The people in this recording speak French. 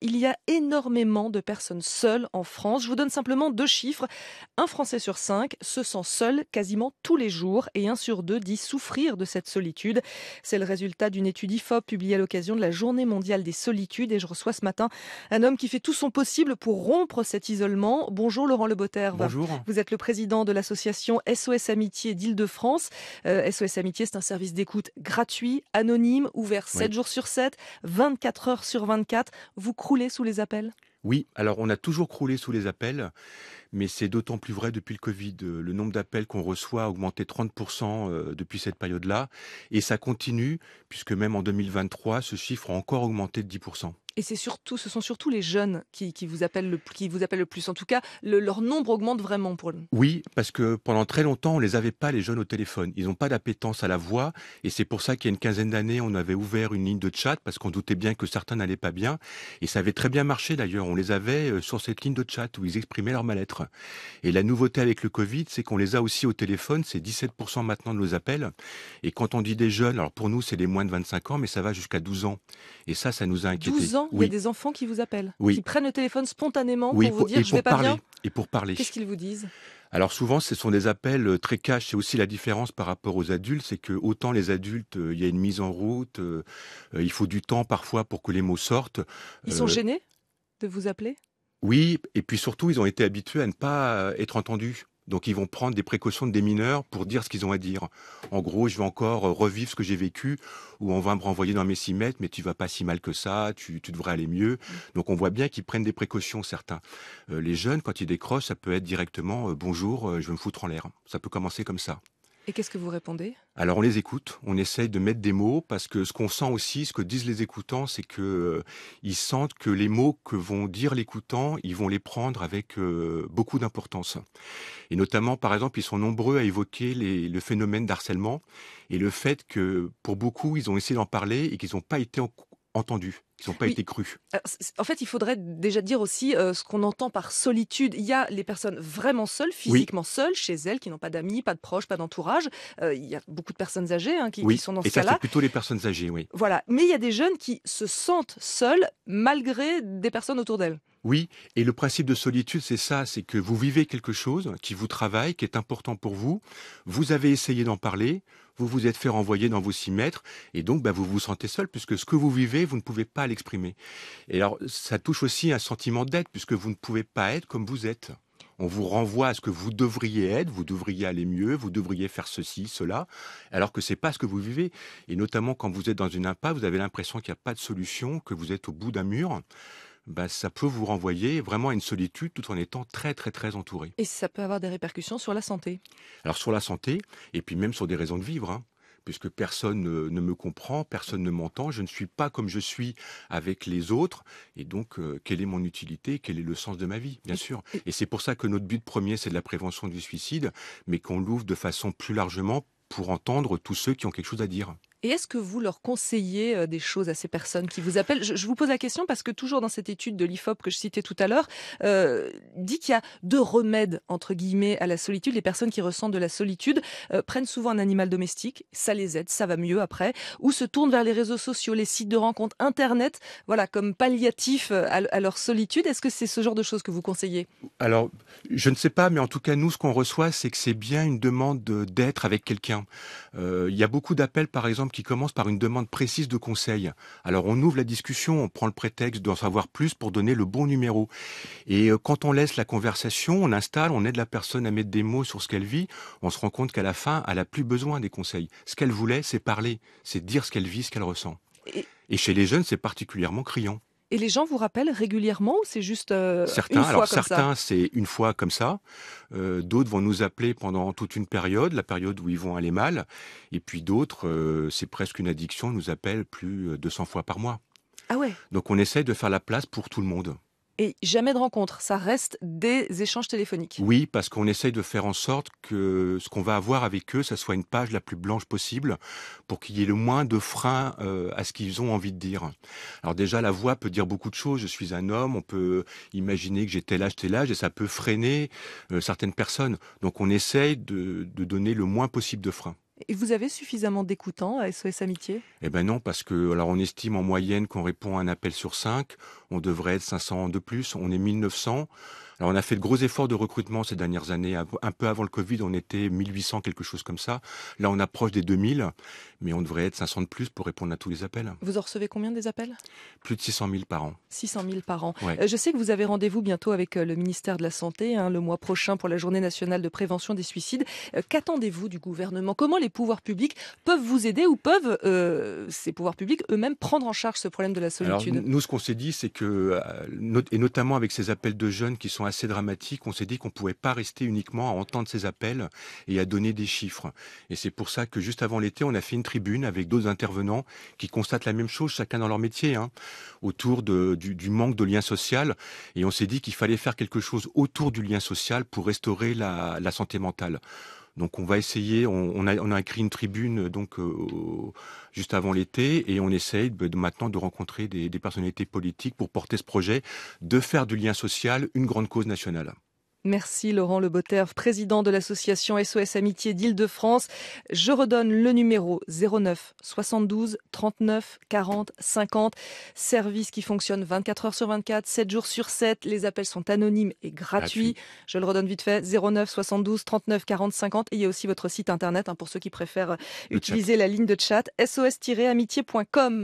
il y a énormément de personnes seules en France. Je vous donne simplement deux chiffres. Un Français sur cinq se sent seul quasiment tous les jours et un sur deux dit souffrir de cette solitude. C'est le résultat d'une étude IFOP publiée à l'occasion de la Journée mondiale des solitudes et je reçois ce matin un homme qui fait tout son possible pour rompre cet isolement. Bonjour Laurent Lebotter. Bonjour. Vous êtes le président de l'association SOS Amitié d'Île-de-France. SOS euh, Amitié, c'est un service d'écoute gratuit, anonyme, ouvert 7 jours sur 7, 24 heures sur 24. Vous oui, alors on a toujours croulé sous les appels, mais c'est d'autant plus vrai depuis le Covid. Le nombre d'appels qu'on reçoit a augmenté 30% euh, depuis cette période-là, et ça continue, puisque même en 2023, ce chiffre a encore augmenté de 10%. Et c'est surtout, ce sont surtout les jeunes qui, vous appellent le, qui vous appellent le plus. En tout cas, leur nombre augmente vraiment pour Oui, parce que pendant très longtemps, on les avait pas les jeunes au téléphone. Ils n'ont pas d'appétence à la voix, et c'est pour ça qu'il y a une quinzaine d'années, on avait ouvert une ligne de chat parce qu'on doutait bien que certains n'allaient pas bien, et ça avait très bien marché d'ailleurs. On les avait euh, sur cette ligne de chat où ils exprimaient leur mal-être. Et la nouveauté avec le Covid, c'est qu'on les a aussi au téléphone. C'est 17% maintenant de nos appels. Et quand on dit des jeunes, alors pour nous, c'est les moins de 25 ans, mais ça va jusqu'à 12 ans. Et ça, ça nous a inquiétés. Il y a des enfants qui vous appellent, qui prennent le téléphone spontanément pour vous dire je vais pas bien. Et pour parler. Qu'est-ce qu'ils vous disent alors souvent, ce sont des appels euh, très cash. C'est aussi la différence par rapport aux adultes, c'est que autant les adultes, euh, il y a une mise en route, euh, il faut du temps parfois pour que les mots sortent. Ils sont gênés de vous appeler Oui, et puis surtout, ils ont été habitués à ne pas être entendus. Donc ils vont prendre des précautions des mineurs pour dire ce qu'ils ont à dire. En gros, je vais encore euh, revivre ce que j'ai vécu, ou on va me renvoyer dans mes 6 mètres, mais tu vas pas si mal que ça, tu, devrais aller mieux. Donc on voit bien qu'ils prennent des précautions, certains. Euh, les jeunes, quand ils décrochent, ça peut être directement euh, bonjour, je vais me foutre en l'air. Ça peut commencer comme ça. Et qu'est-ce que vous répondez Alors on les écoute, on essaye de mettre des mots parce que ce qu'on sent aussi, ce que disent les écoutants, c'est que euh, sentent que les mots que vont dire l'écoutant, ils vont les prendre avec euh, beaucoup d'importance. Et notamment, par exemple, ils sont nombreux à évoquer le phénomène d'harcèlement et le fait que pour beaucoup, ils ont essayé d'en parler et qu'ils n'ont pas été en, entendus, qui n'ont pas été crus. Euh, en fait, il faudrait déjà dire aussi euh, ce qu'on entend par solitude. Il y a les personnes vraiment seules, physiquement seules, chez elles, qui n'ont pas d'amis, pas de proches, pas d'entourage. Euh, il y a beaucoup de personnes âgées hein, qui, sont dans ce cas-là. Et c'est plutôt les personnes âgées, oui. Voilà. Mais il y a des jeunes qui se sentent seuls malgré des personnes autour d'elles. Oui, et le principe de solitude, c'est ça, c'est que vous vivez quelque chose qui vous travaille, qui est important pour vous, vous avez essayé d'en parler, vous vous êtes fait renvoyer dans vos six mètres, et donc bah, vous vous sentez seul, puisque ce que vous vivez, vous ne pouvez pas l'exprimer. Et alors, ça touche aussi un sentiment d'être, puisque vous ne pouvez pas être comme vous êtes. On vous renvoie à ce que vous devriez être, vous devriez aller mieux, vous devriez faire ceci, cela, alors que n'est pas ce que vous vivez. Et notamment quand vous êtes dans une impasse, vous avez l'impression qu'il n'y a pas de solution, que vous êtes au bout d'un mur. Bah, ça peut vous renvoyer vraiment à une solitude tout en étant très très très entouré. Et ça peut avoir des répercussions sur la santé Alors sur la santé, et puis même sur des raisons de vivre. Hein, puisque personne ne, me comprend, personne ne m'entend, je ne suis pas comme je suis avec les autres, et donc euh, quelle est mon utilité, quel est le sens de ma vie, bien sûr. Et c'est pour ça que notre but premier, c'est de la prévention du suicide, mais qu'on l'ouvre de façon plus largement pour entendre tous ceux qui ont quelque chose à dire. Et est-ce que vous leur conseillez euh, des choses à ces personnes qui vous appellent je, vous pose la question parce que toujours dans cette étude de l'IFOP que je citais tout à l'heure, euh, dit qu'il y a deux remèdes, entre guillemets, à la solitude. Les personnes qui ressentent de la solitude euh, prennent souvent un animal domestique, ça les aide, ça va mieux après, ou se tournent vers les réseaux sociaux, les sites de rencontres, Internet, voilà, comme palliatif à, leur solitude. Est-ce que c'est ce genre de choses que vous conseillez Alors, je ne sais pas, mais en tout cas, nous, ce qu'on reçoit, c'est que c'est bien une demande d'être avec quelqu'un. il y a beaucoup d'appels, par exemple, qui commence par une demande précise de conseil. Alors on ouvre la discussion, on prend le prétexte d'en savoir plus pour donner le bon numéro. Et euh, quand on laisse la conversation, on installe, on aide la personne à mettre des mots sur ce qu'elle vit, on se rend compte qu'à la fin, elle a plus besoin des conseils. Ce qu'elle voulait, c'est parler, c'est dire ce qu'elle vit, ce qu'elle ressent. Et chez les jeunes, c'est particulièrement criant. Et les gens vous rappellent régulièrement ou c'est juste euh, certains, une fois certains, c'est une fois comme ça. Euh, d'autres vont nous appeler pendant toute une période, la période où ils vont aller mal. Et puis d'autres, euh, c'est presque une addiction, nous appellent plus de 100 fois par mois. Ah ouais. Donc on essaie de faire la place pour tout le monde et jamais de rencontre. Ça reste des échanges téléphoniques. Oui, parce qu'on essaye de faire en sorte que ce qu'on va avoir avec eux, ça soit une page la plus blanche possible pour qu'il y ait le moins de freins euh, à ce qu'ils ont envie de dire. Alors déjà, la voix peut dire beaucoup de choses. Je suis un homme, on peut imaginer que j'ai tel âge, tel âge, et ça peut freiner euh, certaines personnes. Donc on essaye de, de donner le moins possible de freins. Et vous avez suffisamment d'écoutants à SOS Amitié Eh bien non, parce que alors on estime en moyenne qu'on répond à un appel sur cinq. on devrait être 500 de plus, on est 1900. Alors on a fait de gros efforts de recrutement ces dernières années. Un peu avant le Covid, on était 1800, quelque chose comme ça. Là, on approche des 2000, mais on devrait être 500 de plus pour répondre à tous les appels. Vous en recevez combien des appels Plus de 600 000 par an. 600 000 par an. Euh, je sais que vous avez rendez-vous bientôt avec euh, le ministère de la Santé, hein, le mois prochain, pour la journée nationale de prévention des suicides. Euh, qu'attendez-vous du gouvernement Comment les pouvoirs publics peuvent vous aider ou peuvent ces pouvoirs publics eux-mêmes prendre en charge ce problème de la solitude Nous, ce qu'on s'est dit, c'est que, et notamment avec ces appels de jeunes qui sont c'est dramatique, on s'est dit qu'on ne pouvait pas rester uniquement à entendre ces appels et à donner des chiffres. Et c'est pour ça que juste avant l'été, on a fait une tribune avec d'autres intervenants qui constatent la même chose, chacun dans leur métier, hein, autour du, manque de lien social. Et on s'est dit qu'il fallait faire quelque chose autour du lien social pour restaurer la santé mentale. Donc on va essayer, on, a, on a, écrit une tribune euh, donc euh, juste avant l'été et on essaye maintenant de rencontrer des personnalités politiques pour porter ce projet de faire du lien social une grande cause nationale. Merci Laurent leboter président de l'association SOS Amitié d'Île-de-France. Je redonne le numéro 09 72 39 40 50. Service qui fonctionne 24 heures sur 24, 7 jours sur 7. Les appels sont anonymes et gratuits. Je le redonne vite fait 09 72 39 40 50. Et il y a aussi votre site internet hein, pour ceux qui préfèrent utiliser la ligne de chat sos-amitié.com.